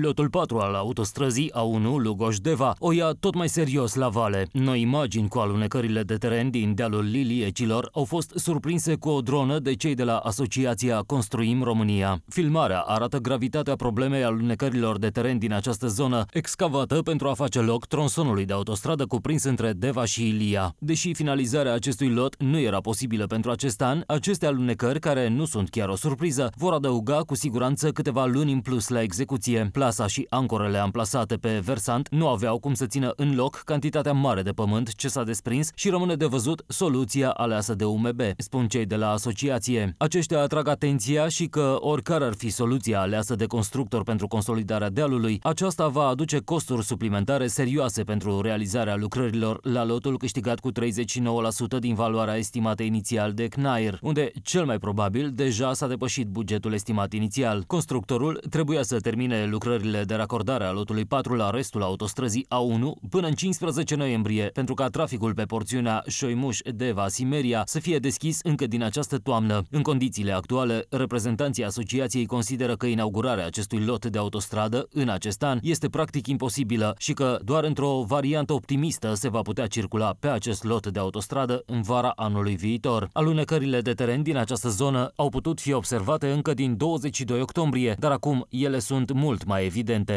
Lotul 4 al autostrăzii A1 Lugoș-Deva o ia tot mai serios la vale. Noi imagini cu alunecările de teren din dealul Liliecilor au fost surprinse cu o dronă de cei de la Asociația Construim România. Filmarea arată gravitatea problemei alunecărilor de teren din această zonă, excavată pentru a face loc tronsonului de autostradă cuprins între Deva și Ilia. Deși finalizarea acestui lot nu era posibilă pentru acest an, aceste alunecări, care nu sunt chiar o surpriză, vor adăuga cu siguranță câteva luni în plus la execuție plasa și ancorele amplasate pe versant nu aveau cum să țină în loc cantitatea mare de pământ ce s-a desprins și rămâne de văzut soluția aleasă de UMB, spun cei de la asociație. Aceștia atrag atenția și că oricare ar fi soluția aleasă de constructor pentru consolidarea dealului, aceasta va aduce costuri suplimentare serioase pentru realizarea lucrărilor la lotul câștigat cu 39% din valoarea estimată inițial de CNAIR, unde cel mai probabil deja s-a depășit bugetul estimat inițial. Constructorul trebuia să termine lucrările lucrările de racordare a lotului 4 la restul autostrăzii A1 până în 15 noiembrie, pentru ca traficul pe porțiunea Șoimuș-Deva-Simeria să fie deschis încă din această toamnă. În condițiile actuale, reprezentanții asociației consideră că inaugurarea acestui lot de autostradă în acest an este practic imposibilă și că doar într-o variantă optimistă se va putea circula pe acest lot de autostradă în vara anului viitor. Alunecările de teren din această zonă au putut fi observate încă din 22 octombrie, dar acum ele sunt mult mai mai evidente